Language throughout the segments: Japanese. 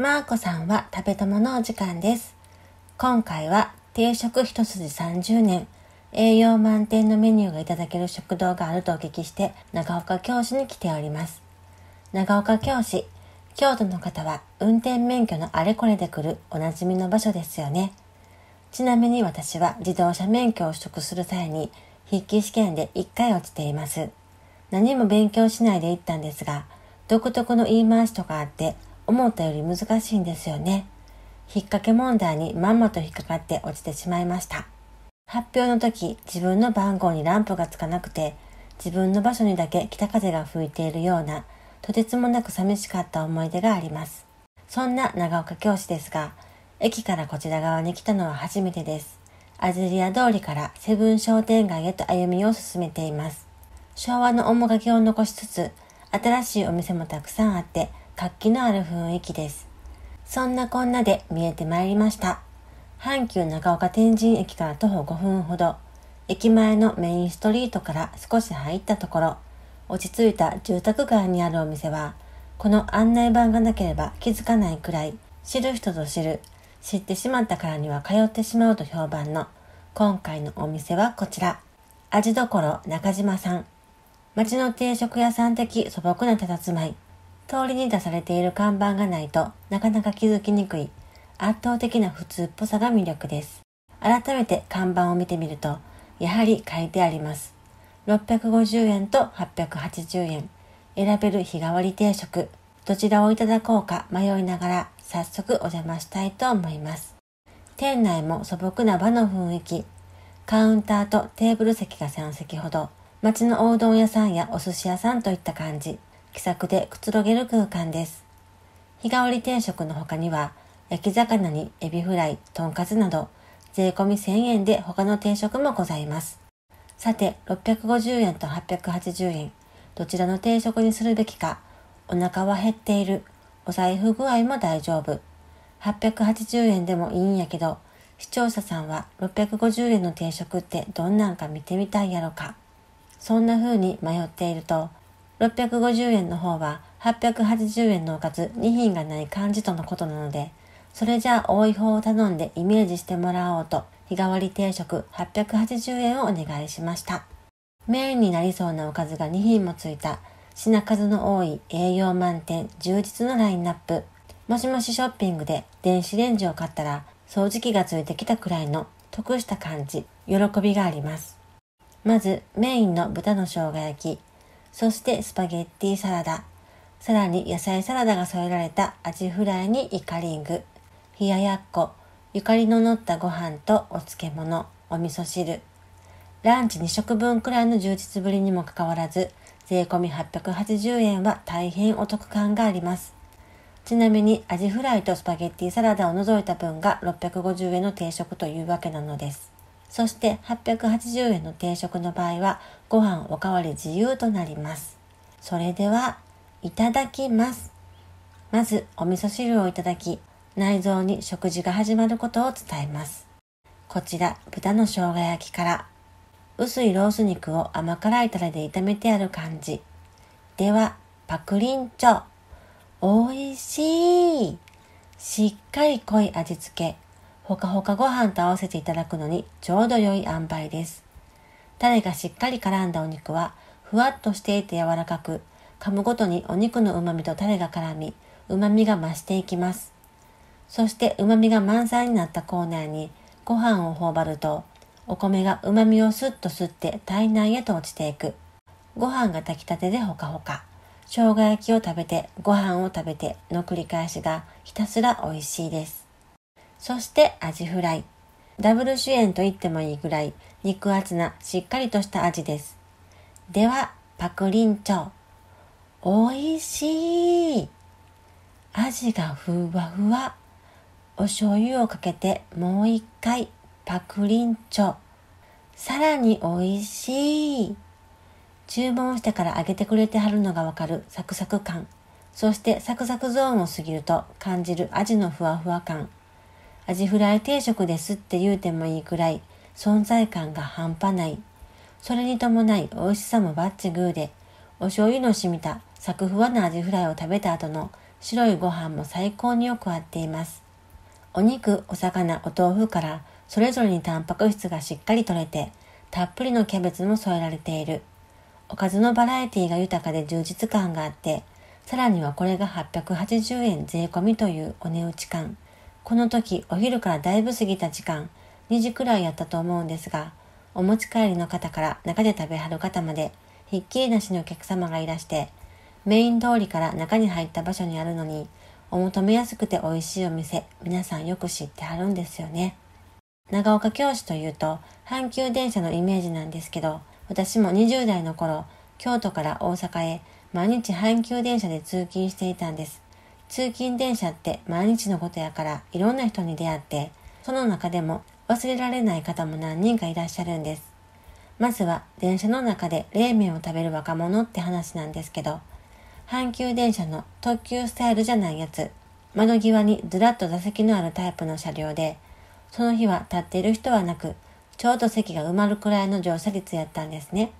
マーこさんは食べものお時間です。今回は定食一筋30年、栄養満点のメニューがいただける食堂があるとお聞きして、長岡教師に来ております。長岡教師、京都の方は運転免許のあれこれで来るおなじみの場所ですよね。ちなみに私は自動車免許を取得する際に筆記試験で1回落ちています。何も勉強しないで行ったんですが、独特の言い回しとかあって、思ったより難しいんですよね。引っ掛け問題にまんまと引っかかって落ちてしまいました。発表の時、自分の番号にランプがつかなくて、自分の場所にだけ北風が吹いているような、とてつもなく寂しかった思い出があります。そんな長岡教師ですが、駅からこちら側に来たのは初めてです。アジリア通りからセブン商店街へと歩みを進めています。昭和の面影を残しつつ、新しいお店もたくさんあって、活気のある雰囲気です。そんなこんなで見えてまいりました。阪急長岡天神駅から徒歩5分ほど、駅前のメインストリートから少し入ったところ、落ち着いた住宅街にあるお店は、この案内板がなければ気づかないくらい、知る人ぞ知る、知ってしまったからには通ってしまうと評判の、今回のお店はこちら、味どころ中島さん。町の定食屋さん的素朴な佇まい。通りに出されている看板がないとなかなか気づきにくい圧倒的な普通っぽさが魅力です。改めて看板を見てみると、やはり書いてあります。650円と880円。選べる日替わり定食。どちらをいただこうか迷いながら早速お邪魔したいと思います。店内も素朴な場の雰囲気。カウンターとテーブル席が3席ほど。街のおうどん屋さんやお寿司屋さんといった感じ。気さくでくつろげる空間です。日替わり定食の他には、焼き魚にエビフライ、とんかつなど、税込み1000円で他の定食もございます。さて、650円と880円、どちらの定食にするべきか、お腹は減っている、お財布具合も大丈夫。880円でもいいんやけど、視聴者さんは650円の定食ってどんなんか見てみたいやろか。そんな風に迷っていると、650円の方は880円のおかず2品がない感じとのことなので、それじゃあ多い方を頼んでイメージしてもらおうと、日替わり定食880円をお願いしました。メインになりそうなおかずが2品もついた、品数の多い栄養満点、充実のラインナップ。もしもしショッピングで電子レンジを買ったら掃除機がついてきたくらいの得した感じ、喜びがあります。まずメインの豚の生姜焼き、そしてスパゲッティサラダ、さらに野菜サラダが添えられたアジフライにイカリング、冷ややっこ、ゆかりの乗ったご飯とお漬物、お味噌汁。ランチ2食分くらいの充実ぶりにもかかわらず、税込み880円は大変お得感があります。ちなみにアジフライとスパゲッティサラダを除いた分が650円の定食というわけなのです。そして880円の定食の場合はご飯おかわり自由となります。それでは、いただきます。まず、お味噌汁をいただき、内臓に食事が始まることを伝えます。こちら、豚の生姜焼きから、薄いロース肉を甘辛いタレで炒めてある感じ。では、パクリンチョ。おいしいしっかり濃い味付け。ほかほかご飯と合わせていただくのにちょうど良い塩梅です。タレがしっかり絡んだお肉は、ふわっとしていて柔らかく、噛むごとにお肉の旨味とタレが絡み、旨味が増していきます。そして旨味が満載になったコーナーに、ご飯を頬張ると、お米が旨味をスッと吸って体内へと落ちていく。ご飯が炊きたてでほかほか。生姜焼きを食べて、ご飯を食べての繰り返しがひたすら美味しいです。そしてアジフライ。ダブル主演と言ってもいいぐらい、肉厚なしっかりとした味です。では、パクリンチョ。美味しい味がふわふわ。お醤油をかけてもう一回パクリンチョ。さらに美味しい。注文してから揚げてくれてはるのがわかるサクサク感。そしてサクサクゾーンを過ぎると感じる味のふわふわ感。アジフライ定食ですって言うてもいいくらい存在感が半端ない。それに伴い美味しさもバッチグーで、お醤油の染みたサクふわなアジフライを食べた後の白いご飯も最高によく合っています。お肉、お魚、お豆腐からそれぞれにタンパク質がしっかりとれて、たっぷりのキャベツも添えられている。おかずのバラエティが豊かで充実感があって、さらにはこれが880円税込みというお値打ち感。この時お昼からだいぶ過ぎた時間、2時くらいやったと思うんですが、お持ち帰りの方から中で食べはる方まで、ひっきりなしのお客様がいらして、メイン通りから中に入った場所にあるのに、お求めやすくて美味しいお店、皆さんよく知ってはるんですよね。長岡京市というと、阪急電車のイメージなんですけど、私も20代の頃、京都から大阪へ毎日阪急電車で通勤していたんです。通勤電車って毎日のことやからいろんな人に出会って、その中でも忘れられない方も何人かいらっしゃるんです。まずは電車の中で冷麺を食べる若者って話なんですけど、阪急電車の特急スタイルじゃないやつ、窓際にずらっと座席のあるタイプの車両で、その日は立っている人はなく、ちょうど席が埋まるくらいの乗車率やったんですね。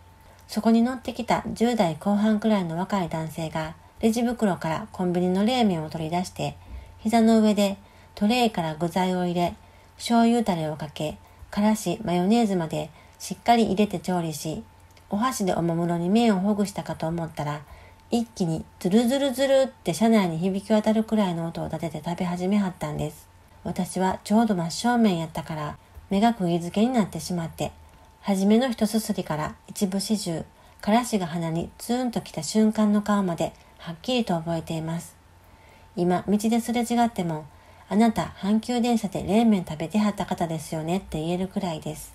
そこに乗ってきた10代後半くらいの若い男性が、レジ袋からコンビニの冷麺を取り出して、膝の上でトレイから具材を入れ、醤油タレをかけ、からし、マヨネーズまでしっかり入れて調理し、お箸でおもむろに麺をほぐしたかと思ったら、一気にズルズルズルって車内に響き渡るくらいの音を立てて食べ始めはったんです。私はちょうど真正面やったから、目が釘付けになってしまって、初めの一すすりから一部始終、からしが鼻にツーンと来た瞬間の顔まではっきりと覚えています。今、道ですれ違っても、あなた、阪急電車で冷麺食べてはった方ですよねって言えるくらいです。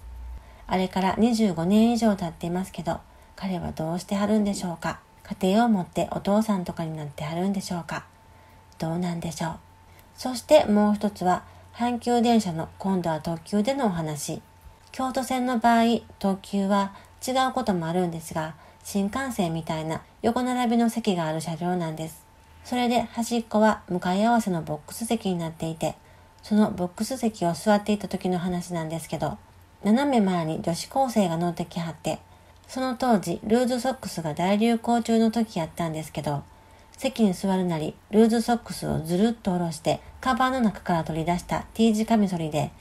あれから25年以上経っていますけど、彼はどうしてはるんでしょうか家庭を持ってお父さんとかになってはるんでしょうかどうなんでしょうそしてもう一つは、阪急電車の今度は特急でのお話。京都線の場合、特急は違うこともあるんですが、新幹線みたいな横並びの席がある車両なんです。それで端っこは向かい合わせのボックス席になっていて、そのボックス席を座っていた時の話なんですけど、斜め前に女子高生が乗ってきはって、その当時、ルーズソックスが大流行中の時やったんですけど、席に座るなり、ルーズソックスをずるっと下ろして、カバーの中から取り出した T 字カミソリで、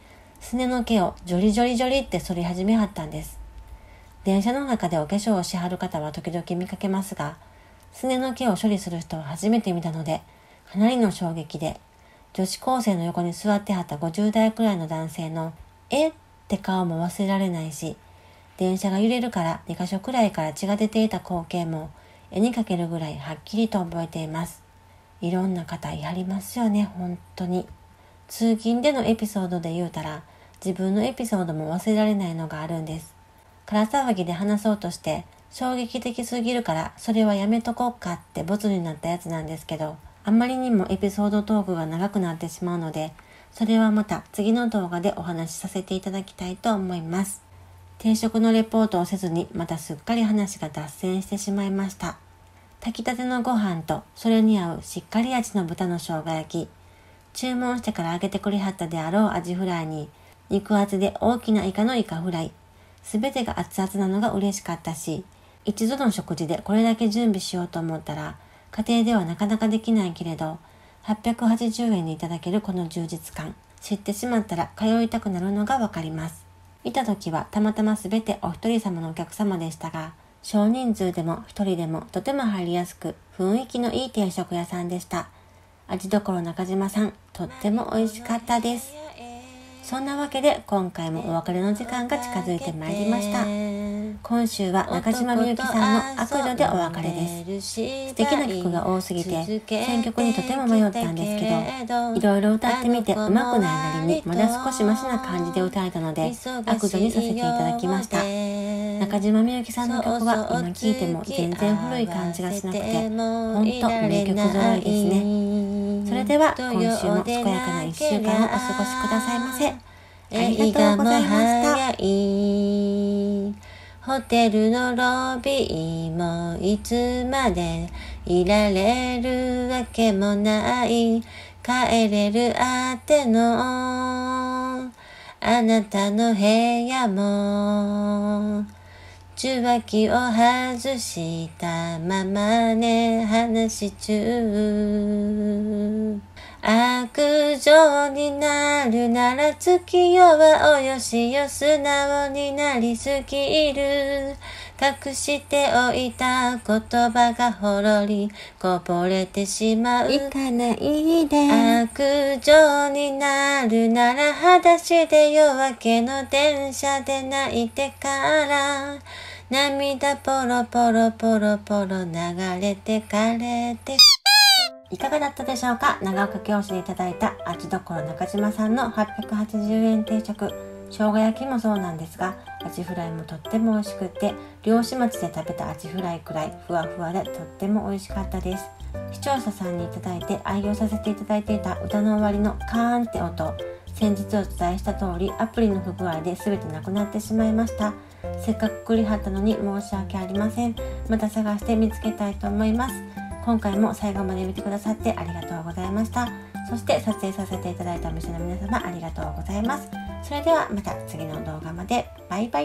すねの毛をジョリジョリジョリって剃り始めはったんです。電車の中でお化粧をしはる方は時々見かけますが、すねの毛を処理する人は初めて見たので、かなりの衝撃で、女子高生の横に座ってはった50代くらいの男性の、えって顔も忘れられないし、電車が揺れるから2箇所くらいから血が出ていた光景も、絵に描けるぐらいはっきりと覚えています。いろんな方やりますよね、本当に。通勤でのエピソードで言うたら、自分のエピソードも忘れられないのがあるんです。から騒ぎで話そうとして、衝撃的すぎるからそれはやめとこうかってボツになったやつなんですけどあんまりにもエピソードトークが長くなってしまうのでそれはまた次の動画でお話しさせていただきたいと思います定食のレポートをせずにまたすっかり話が脱線してしまいました炊きたてのご飯とそれに合うしっかり味の豚の生姜焼き注文してから揚げてくれはったであろうアジフライに肉厚で大きなイカのイカフライすべてが熱々なのが嬉しかったし一度の食事でこれだけ準備しようと思ったら、家庭ではなかなかできないけれど、880円でいただけるこの充実感、知ってしまったら通いたくなるのがわかります。いた時はたまたま全てお一人様のお客様でしたが、少人数でも一人でもとても入りやすく、雰囲気のいい定食屋さんでした。味どころ中島さん、とっても美味しかったです。そんなわけで今回もお別れの時間が近づいてまいりました今週は中島みゆきさんの「悪女」でお別れです素敵な曲が多すぎて選曲にとても迷ったんですけどいろいろ歌ってみて上手くないなりにまだ少しマシな感じで歌えたので悪女にさせていただきました中島みゆきさんの曲は今聴いても全然古い感じがしなくてほんと名曲ろいですねでは今週も健やかな1週間をお過ごしくださいませありがとうございましたホテルのロビーもいつまでいられるわけもない帰れるあてのあなたの部屋も受話器を外したままね話し中悪情になるなら月夜はおよしよ素直になりすぎる隠しておいた言葉がほろりこぼれてしまう行かないで悪情になるなら裸足で夜明けの電車で泣いてから涙ポロポロポロポロ流れて枯れて。いかがだったでしょうか長岡京市でいただいた味どころ中島さんの880円定食。生姜焼きもそうなんですが、アジフライもとっても美味しくて、漁師町で食べたアジフライくらいふわふわでとっても美味しかったです。視聴者さんに頂いて愛用させていただいていた歌の終わりのカーンって音。先日お伝えした通りアプリの不具合で全てなくなってしまいましたせっかくくりはったのに申し訳ありませんまた探して見つけたいと思います今回も最後まで見てくださってありがとうございましたそして撮影させていただいたお店の皆様ありがとうございますそれではまた次の動画までバイバイ